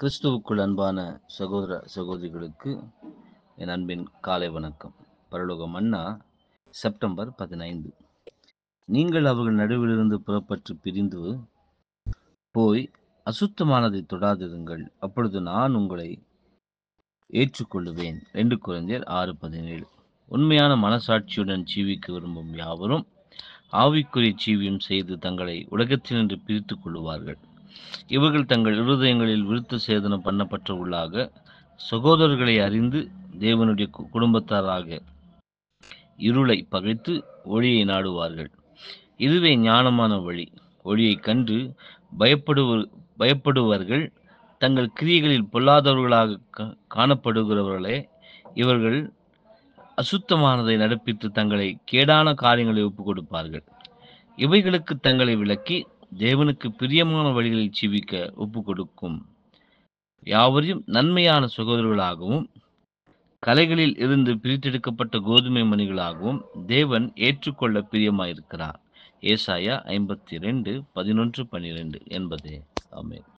கிறிஸ்துவுக்குள் அன்பான சகோதர சகோதரிகளுக்கு என் அன்பின் காலை வணக்கம் பரலோக மன்னா செப்டம்பர் பதினைந்து நீங்கள் அவர்கள் நடுவிலிருந்து புறப்பட்டு பிரிந்து போய் அசுத்தமானதை தொடாதிருங்கள் அப்பொழுது நான் உங்களை ஏற்றுக்கொள்ளுவேன் ரெண்டு குழந்தையர் ஆறு பதினேழு உண்மையான மனசாட்சியுடன் ஜீவிக்க விரும்பும் யாவரும் ஆவிக்குரிய ஜீவியம் செய்து தங்களை உலகத்தினின்று பிரித்து கொள்ளுவார்கள் இவர்கள் தங்கள் இருதயங்களில் விருத்த சேதனம் பண்ணப்பட்ட உள்ளாக சகோதரர்களை அறிந்து தேவனுடைய குடும்பத்தாராக இருளை பகைத்து ஒளியை நாடுவார்கள் இதுவே ஞானமான வழி ஒளியை கண்டு பயப்படுவ பயப்படுவர்கள் தங்கள் கிரியைகளில் பொல்லாதவர்களாக காணப்படுகிறவர்களே இவர்கள் அசுத்தமானதை நடப்பித்து தங்களை கேடான காரியங்களை ஒப்புக் கொடுப்பார்கள் இவைகளுக்கு தங்களை விளக்கி தேவனுக்கு பிரியமான வழிகளில் ஜீவிக்க ஒப்பு கொடுக்கும் யாவரையும் நன்மையான சகோதரர்களாகவும் கலைகளில் இருந்து பிரித்தெடுக்கப்பட்ட கோதுமை மணிகளாகவும் தேவன் ஏற்றுக்கொள்ள பிரியமாயிருக்கிறார் ஏசாயா ஐம்பத்தி ரெண்டு பதினொன்று பன்னிரெண்டு என்பதே அமேன்